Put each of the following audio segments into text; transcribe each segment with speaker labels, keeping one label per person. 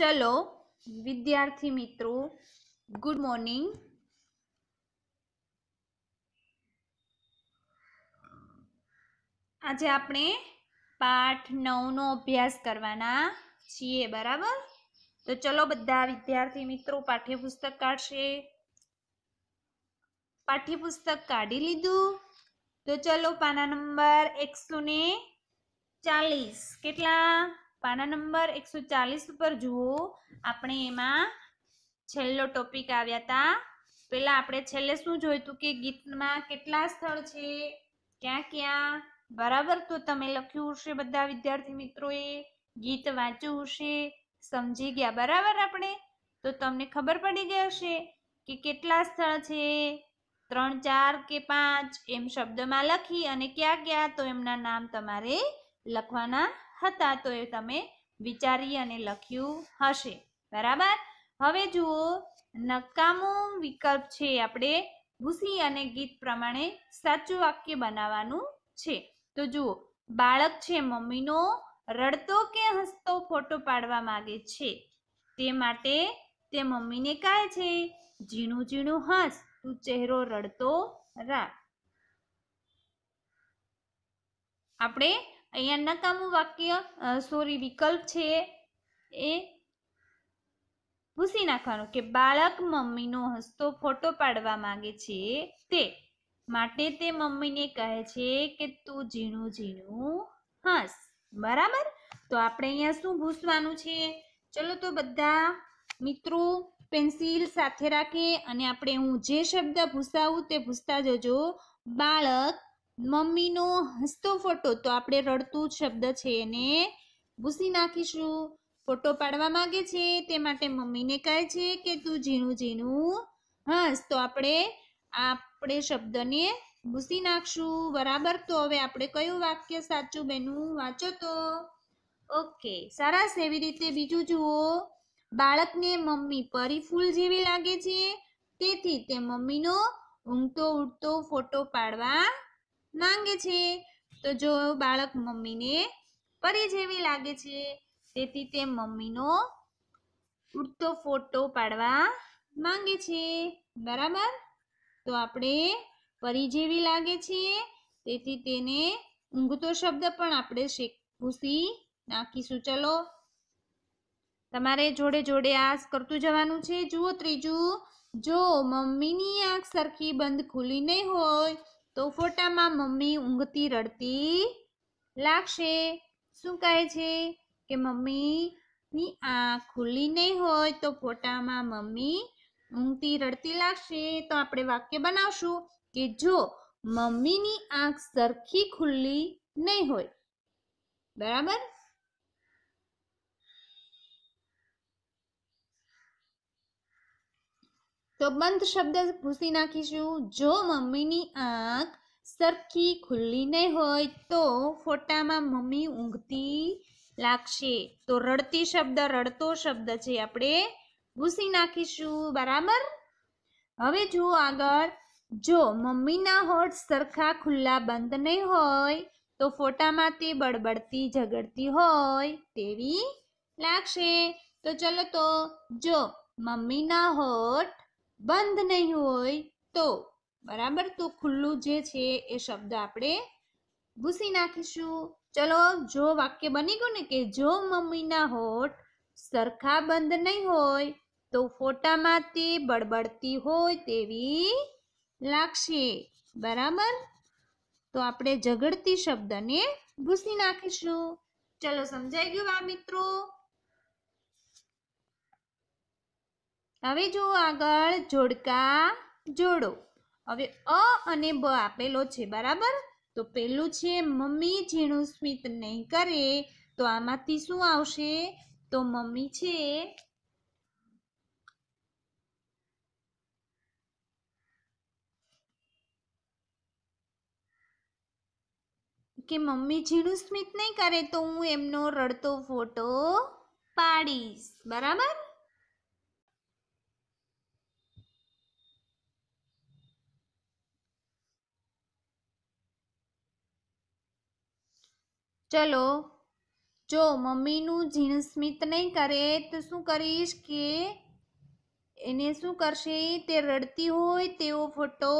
Speaker 1: ચલો વિદ્યાર્થી મિત્રો ગુડ મોર્નિંગ આજે આપણે પાઠ નવનો અભ્યાસ કરવાના છીએ બરાબર તો ચલો બધા વિદ્યાર્થી મિત્રો પાઠ્યપુસ્તક કાઢશે પાઠ્યપુસ્તક કાઢી લીધું તો ચલો પાના નંબર એકસો ને ચાલીસ કેટલા પાના નંબર એકસો ચાલીસ ઉપર જુઓ આપણે એમાં છેલ્લો ટોપિક આવ્યા હતા પહેલાં આપણે છેલ્લે શું જોયું હતું કે ગીતમાં કેટલા સ્થળ છે ક્યાં ક્યાં બરાબર તો તમે લખ્યું હશે બધા વિદ્યાર્થી મિત્રોએ ગીત વાંચ્યું હશે સમજી ગયા બરાબર આપણે તો તમને ખબર પડી ગઈ હશે કે કેટલા સ્થળ છે ત્રણ ચાર કે પાંચ એમ શબ્દમાં લખી અને ક્યાં ક્યાં તો એમના નામ તમારે લખવાના હતા તો એ તમે વિચારી અને લખ્યું હશે બરાબર હવે જુઓ નકામો વિકલ્પ છે આપણે ભૂસી અને ગીત પ્રમાણે સાચું વાક્ય બનાવવાનું છે તો જુઓ બાળક છે મમ્મીનો રડતો કે હસતો ફોટો પાડવા માગે છે તે માટે તે મમ્મીને કહે છે ઝીણું ઝીણું હસ તું ચહેરો રડતો રાખ આપણે અહીંયા નકામું વાક્ય સોરી વિકલ્પ છે એ પૂછી નાખવાનું કે બાળક મમ્મીનો હસતો ફોટો પાડવા માંગે છે તે માટે તે મમ્મીને કહે છે કે તું ઝીણું ઝીણું હસ બરાબર તો આપણે અહીંયા શું ભૂસવાનું છે ચલો તો બધા મિત્રો પેન્સિલ સાથે રાખે અને આપણે હું જે શબ્દ ભૂસાવું તે ભૂસતા જજો બાળક મમ્મીનો હસતો ફોટો તો આપણે રડતું શબ્દ છે એને ભૂસી નાખીશું ફોટો પાડવા માગે છે તે માટે મમ્મીને કહે છે કે તું ઝીણું ઝીણું હસ તો આપણે આપણે શબ્દને ભૂસી નાખશું બરાબર તો હવે આપણે કયું વાક્ય સાચું બેનું વાંચો તો ઓકે સરસ એવી રીતે બીજું જુઓ બાળકને મમ્મી પરી ફૂલ જેવી લાગે છે તેથી તે મમ્મીનો ઊંઘતો ઉઠતો ફોટો પાડવા માંગે છે તો જો બાળક મમ્મીને પરી જેવી લાગે છે તેથી તે મમ્મીનો ઉડતો ફોટો પાડવા માંગે છે બરાબર તો આપણે પરી જેવી લાગે છે તેથી તેને ઊંઘતો શબ્દ પણ આપણે શેક ભૂસી નાખીશું ચલો તમારે જોડે જોડે આ કરતું જવાનું છે જુઓ ત્રીજું જો મમ્મીની આંખ સરખી બંધ ખુલી નહીં હોય તો ફોટામાં મમ્મી ઊંઘતી રડતી લાગશે શું કહે છે કે મમ્મીની આંખ ખુલ્લી નહીં હોય તો ફોટામાં મમ્મી ઊંઘતી રડતી લાગશે તો આપણે વાક્ય બનાવશું કે જો મમ્મીની આંખ સરખી ખુલ્લી નહીં હોય બરાબર તો બંધ શબ્દ ભૂસી નાખીશું જો મમ્મીની આંખ સરખી ખુલ્લી નહીં હોય તો ફોટામાં મમ્મી ઊંઘતી લાગશે તો રડતી શબ્દ રડતો શબ્દ છે આપણે ભૂસી નાખીશું બરાબર હવે જુઓ આગળ જો મમ્મીના હોઠ સરખા ખુલ્લા બંધ નહીં હોય તો ફોટામાં તે બળબડતી ઝઘડતી હોય તેવી લાગશે તો ચલો તો જો મમ્મીના હોઠ બંધ નહીં હોય તો બરાબર તો ખુલ્લું જે છે એ શબ્દ આપણે ભૂસી નાખીશું ચલો જો વાક્ય બની ગયું ને કે જો મમ્મીના હોઠ સરખા બંધ નહીં હોય તો ફોટામાં તે બળબડતી હોય તેવી લાગશે બરાબર તો આપણે ઝઘડતી શબ્દને ભૂસી નાખીશું ચલો સમજાઈ ગયું આ મિત્રો હવે જુઓ આગળ જોડકા જોડો હવે અ અને બ આપેલો છે બરાબર તો પહેલું છે મમ્મી ઝીણું સ્મિત નહીં કરે તો આમાંથી શું આવશે તો મમ્મી છે કે મમ્મી ઝીણું સ્મિત નહીં કરે તો હું એમનો રડતો ફોટો પાડીશ બરાબર ચલો જો મમ્મીનું સ્મિત નહીં કરે તો શું કરીશ કે એને શું કરશે તે રડતી હોય તેવો ફોટો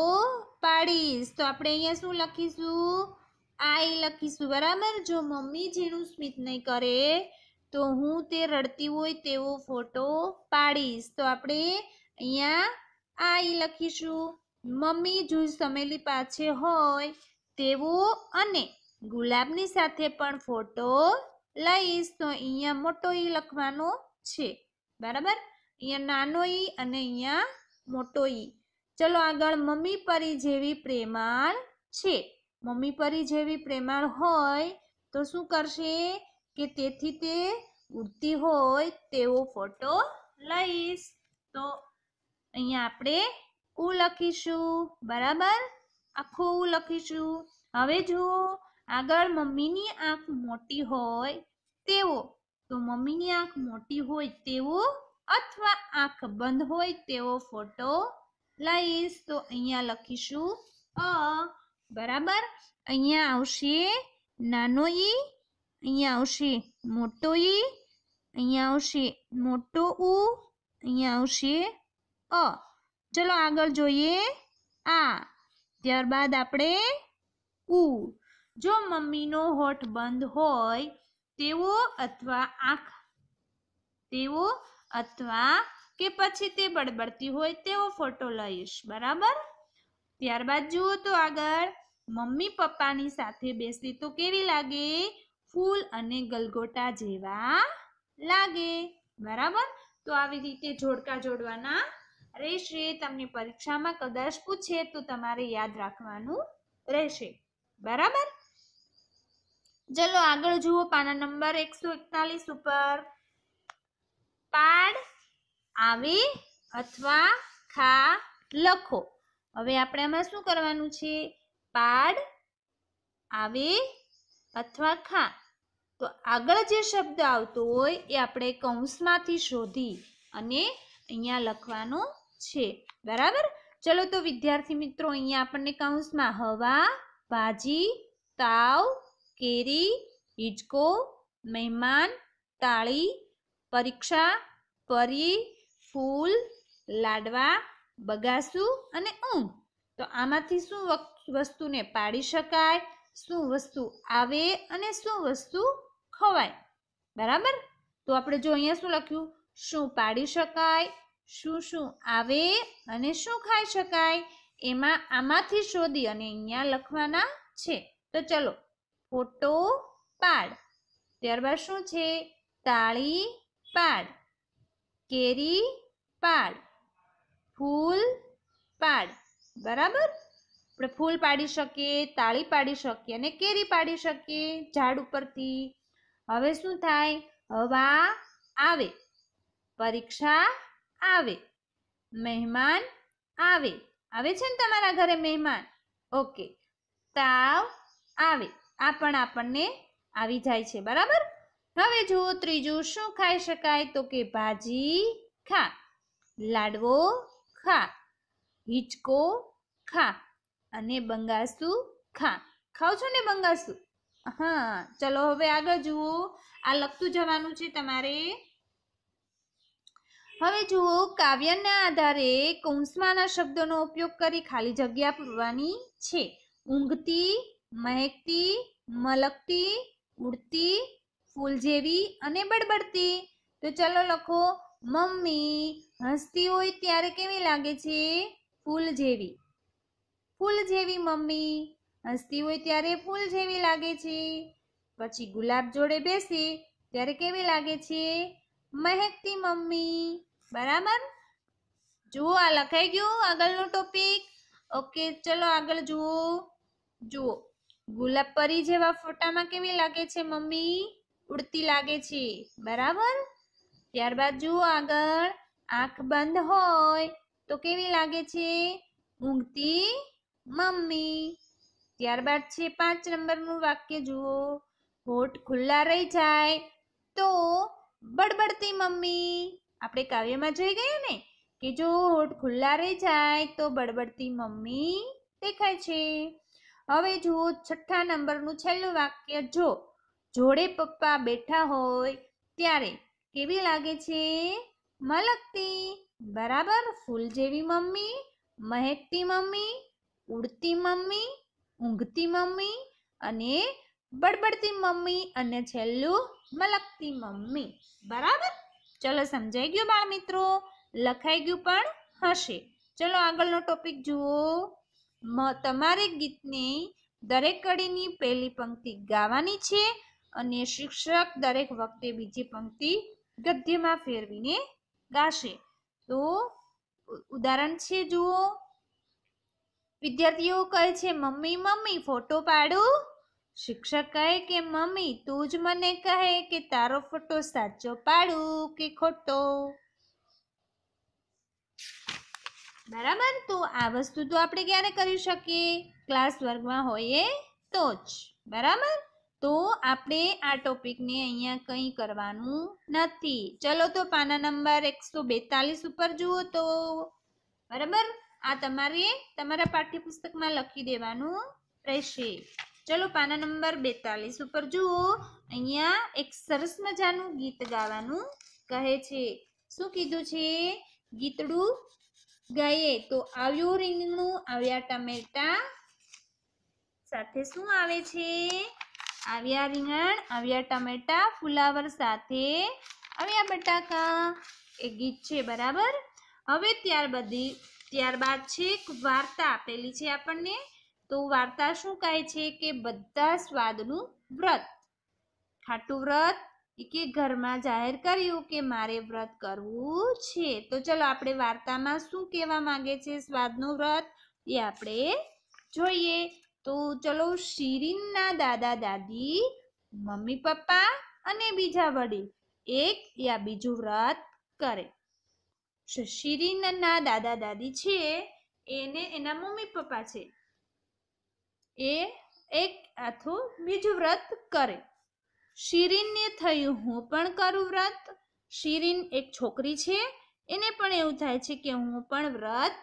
Speaker 1: પાડીશ તો આપણે અહીંયા શું લખીશું આઈ લખીશું બરાબર જો મમ્મી ઝીણું સ્મિત નહીં કરે તો હું તે રડતી હોય તેવો ફોટો પાડીશ તો આપણે અહીંયા આઈ લખીશું મમ્મી જૂજ સમેલી પાછે હોય તેવો અને ગુલાબની સાથે પણ ફોટો લઈશ તો અહીંયા મોટો ઈ લખવાનો છે બરાબર અહીંયા નાનો ઈ અને અહીંયા મોટો ઈ ચલો આગળ મમ્મી પરી જેવી પ્રેમાળ છે મમ્મી પરી જેવી પ્રેમાળ હોય તો શું કરશે કે તેથી તે ઉડતી હોય તેવો ફોટો લઈશ તો અહીંયા આપણે ઉ લખીશું બરાબર આખું લખીશું હવે જુઓ આગળ મમ્મીની આંખ મોટી હોય તેવો તો મમ્મીની આંખ મોટી હોય તેવો અથવા આંખ બંધ હોય તેવો ફોટો લઈશ તો અહીંયા લખીશું અ બરાબર અહીંયા આવશે નાનો ઈ અહીંયા આવશે મોટો ઈ અહીંયા આવશે મોટો ઉ અહીંયા આવશે અ ચલો આગળ જોઈએ આ ત્યારબાદ આપણે ઉ જો મમ્મીનો હોઠ બંધ હોય તેવો અથવા આંખ તેવો અથવા કે પછી તે બળબડતી હોય તેવો ફોટો લઈશ બરાબર ત્યારબાદ જુઓ તો આગળ મમ્મી પપ્પાની સાથે બેસી તો કેવી લાગે ફૂલ અને ગલગોટા જેવા લાગે બરાબર તો આવી રીતે જોડકા જોડવાના રહેશે તમને પરીક્ષામાં કદાચ પૂછે તો તમારે યાદ રાખવાનું રહેશે બરાબર ચલો આગળ જુઓ પાના નંબર એકસો એકતાલીસ ઉપર પાડ આવે અથવા ખા લખો હવે આપણે આમાં શું કરવાનું છે પાડ આવે અથવા ખા તો આગળ જે શબ્દ આવતો હોય એ આપણે કૌંસમાંથી શોધી અને અહીંયા લખવાનો છે બરાબર ચલો તો વિદ્યાર્થી મિત્રો અહીંયા આપણને કૌંસમાં હવા ભાજી તાવ કેરી હિંચકો મહેમાન તાળી પરીક્ષા પરી ફૂલ લાડવા બગાસું અને ઊંઘ તો આમાંથી શું વસ્તુને પાડી શકાય શું વસ્તુ આવે અને શું વસ્તુ ખવાય બરાબર તો આપણે જો અહીંયા શું લખ્યું શું પાડી શકાય શું શું આવે અને શું ખાઈ શકાય એમાં આમાંથી શોધી અને અહીંયા લખવાના છે તો ચલો ફોટો પાડ ત્યારબાદ શું છે તાળી પાડ કેરી પાડ ફૂલ પાડ બરાબર આપણે ફૂલ પાડી શકીએ તાળી પાડી શકીએ અને કેરી પાડી શકીએ ઝાડ ઉપરથી હવે શું થાય હવા આવે પરીક્ષા આવે મહેમાન આવે આવે છે ને તમારા ઘરે મહેમાન ઓકે તાવ આવે આ પણ આપણને આવી જાય છે બરાબર હવે જુઓ ત્રીજું શું ખાઈ શકાય તો કે ભાજી ખા લાડવો ખા હિચકો ખા અને બંગાસુ ખા ખાવ છો ને બંગાસુ હા ચલો હવે આગળ જુઓ આ લખતું જવાનું છે તમારે હવે જુઓ કાવ્યના આધારે કૌંસમાંના શબ્દોનો ઉપયોગ કરી ખાલી જગ્યા પૂરવાની છે ઊંઘતી મહેકતી મલકતી ઉડતી ફૂલ જેવી અને બડબડતી તો ચલો લખો મમ્મી હસતી હોય ત્યારે કેવી લાગે છે ફૂલ જેવી ફૂલ જેવી મમ્મી હસતી હોય ત્યારે ફૂલ જેવી લાગે છે પછી ગુલાબ જોડે બેસે ત્યારે કેવી લાગે છે મહેકતી મમ્મી બરાબર જુઓ આ લખાઈ ગયું આગળનું ટોપિક ઓકે ચલો આગળ જુઓ જુઓ ગુલાબ પરી જેવા ફોટામાં કેવી લાગે છે મમ્મી ઉડતી લાગે છે બરાબર ત્યારબાદ જુઓ આગળ આંખ બંધ હોય તો કેવી લાગે છે ઊંઘતી મમ્મી ત્યારબાદ છે પાંચ નંબરનું વાક્ય જુઓ હોઠ ખુલ્લા રહી જાય તો બડબડતી મમ્મી આપણે કાવ્યમાં જોઈ ગયા ને કે જો હોઠ ખુલ્લા રહી જાય તો બડબડતી મમ્મી દેખાય છે હવે જુઓ છઠ્ઠા નંબરનું છેલ્લું વાક્ય જો જોડે પપ્પા બેઠા હોય ત્યારે કેવી લાગે છે મલકતી બરાબર ફૂલ જેવી મમ્મી મહેકતી મમ્મી ઉડતી મમ્મી ઊંઘતી મમ્મી અને બડબડતી મમ્મી અને છેલ્લું મલકતી મમ્મી બરાબર ચલો સમજાઈ ગયું બાળ મિત્રો લખાઈ ગયું પણ હશે ચલો આગળનો ટોપિક જુઓ તમારે ગીતની દરેક કડીની પહેલી પંક્તિ ગાવાની છે અને શિક્ષક દરેક વખતે બીજી પંક્તિ ગદ્યમાં ફેરવીને ગાશે તો ઉદાહરણ છે જુઓ વિદ્યાર્થીઓ કહે છે મમ્મી મમ્મી ફોટો પાડું શિક્ષક કહે કે મમ્મી તું જ મને કહે કે તારો ફોટો સાચો પાડું કે ખોટો બરાબર તો આ વસ્તુ તો આપણે ક્યારે કરી શકીએ ક્લાસ વર્ગમાં હોઈએ તો જ બરાબર તો આપણે આ ટોપિકને અહીંયા કંઈ કરવાનું નથી ચલો તો પાના નંબર એકસો બેતાલીસ ઉપર જુઓ તો બરાબર આ તમારે તમારા પાઠ્યપુસ્તકમાં લખી દેવાનું રહેશે ચલો પાના નંબર બેતાલીસ ઉપર જુઓ અહીંયા એક સરસ મજાનું ગીત ગાવાનું કહે છે શું કીધું છે ગીતડું ગયે તો આવ્યું રીંગણું આવ્યા ટમેટા સાથે શું આવે છે આવ્યા રીંગણ આવ્યા ટમેટા ફુલાવર સાથે આવ્યા બટાકા એ ગીત છે બરાબર હવે ત્યાર બધી ત્યારબાદ છે વાર્તા આપેલી છે આપણને તો વાર્તા શું કહે છે કે બધા સ્વાદનું વ્રત ખાટું વ્રત કે ઘરમાં જાહેર કર્યું કે મારે વ્રત કરવું છે તો ચલો આપણે વાર્તામાં શું કહેવા માંગે છે સ્વાદનું વ્રત એ આપણે જોઈએ તો ચલો શિરીનના દાદા દાદી મમ્મી પપ્પા અને બીજા વડીલ એક યા બીજું વ્રત કરે શિરીનના દાદા દાદી છે એને એના મમ્મી પપ્પા છે એ એક આથું બીજું વ્રત કરે શિરીનને થયું હું પણ કરું વ્રત શિરીન એક છોકરી છે એને પણ એવું થાય છે કે હું પણ વ્રત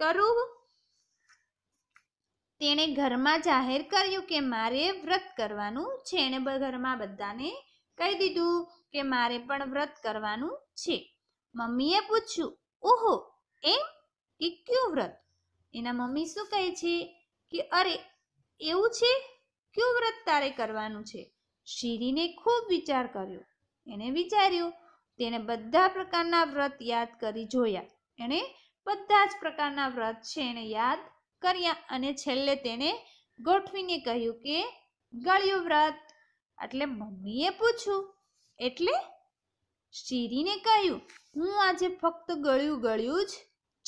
Speaker 1: કરું તેણે ઘરમાં જાહેર કર્યું કે મારે વ્રત કરવાનું છે એણે ઘરમાં બધાને કહી દીધું કે મારે પણ વ્રત કરવાનું છે મમ્મીએ પૂછ્યું ઓહો એમ કે કયું વ્રત એના મમ્મી શું કહે છે કે અરે એવું છે કયું વ્રત તારે કરવાનું છે શિરીને ખૂબ વિચાર કર્યો એણે વિચાર્યું તેણે બધા પ્રકારના વ્રત યાદ કરી જોયા એણે બધા જ પ્રકારના વ્રત છે એણે યાદ કર્યા અને છેલ્લે તેણે ગોઠવીને કહ્યું કે ગળ્યું વ્રત એટલે મમ્મીએ પૂછ્યું એટલે શિરીને કહ્યું હું આજે ફક્ત ગળ્યું ગળ્યું જ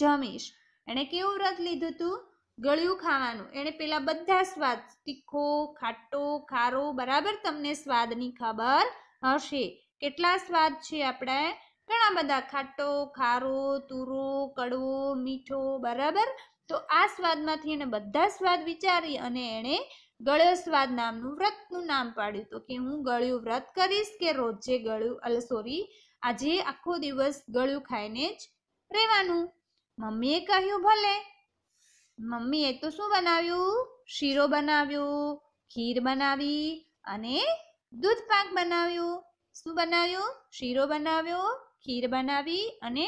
Speaker 1: જમીશ એણે કેવું વ્રત લીધું હતું ગળ્યું ખાવાનું એણે પેલા બધા સ્વાદ તીખો ખાટો ખારો બરાબર તમને સ્વાદની ખબર હશે કેટલા સ્વાદ છે આપણે ઘણા બધા ખાટો ખારો તુરો કડવો મીઠો બરાબર તો આ સ્વાદમાંથી એણે બધા સ્વાદ વિચારી અને એણે ગળ્યો સ્વાદ નામનું વ્રતનું નામ પાડ્યું તો કે હું ગળ્યું વ્રત કરીશ કે રોજે ગળ્યું અલ સોરી આજે આખો દિવસ ગળ્યું ખાઈને જ રહેવાનું મમ્મીએ કહ્યું ભલે મમ્મીએ તો શું બનાવ્યું શીરો બનાવ્યો ખીર બનાવી અને દૂધ પાક બનાવ્યું શું બનાવ્યું શીરો બનાવ્યો ખીર બનાવી અને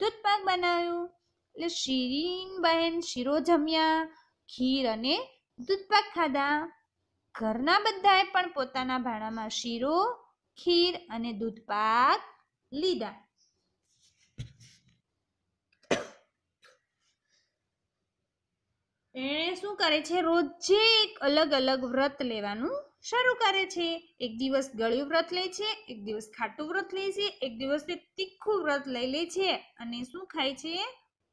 Speaker 1: દૂધ પાક બનાવ્યું એટલે શીરીન બહેન શીરો જમ્યા ખીર અને દૂધ પાક ખાધા ઘરના બધાએ પણ પોતાના ભાણામાં શીરો ખીર અને દૂધ પાક લીધા એણે શું કરે છે રોજે એક અલગ અલગ વ્રત લેવાનું શરૂ કરે છે એક દિવસ ગળ્યું વ્રત લે છે એક દિવસ ખાટું વ્રત લે છે એક દિવસ તે તીખું વ્રત લઈ લે છે અને શું ખાય છે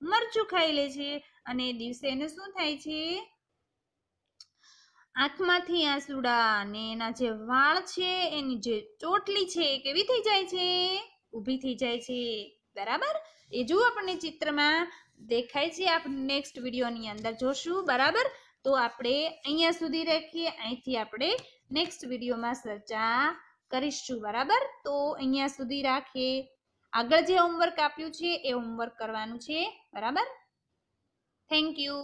Speaker 1: મરચું ખાઈ લે છે અને દિવસે એને શું થાય છે આંખમાંથી આંસુડા અને એના જે વાળ છે એની જે ચોટલી છે એ કેવી થઈ જાય છે ઊભી થઈ જાય છે બરાબર એ જુઓ આપણને ચિત્રમાં દેખાય છે આપણે નેક્સ્ટ વિડીયોની અંદર જોશું બરાબર તો આપણે અહીંયા સુધી રાખીએ અહીંથી આપણે નેક્સ્ટ વિડીયોમાં ચર્ચા કરીશું બરાબર તો અહીંયા સુધી રાખીએ આગળ જે હોમવર્ક આપ્યું છે એ હોમવર્ક કરવાનું છે બરાબર થેન્ક યુ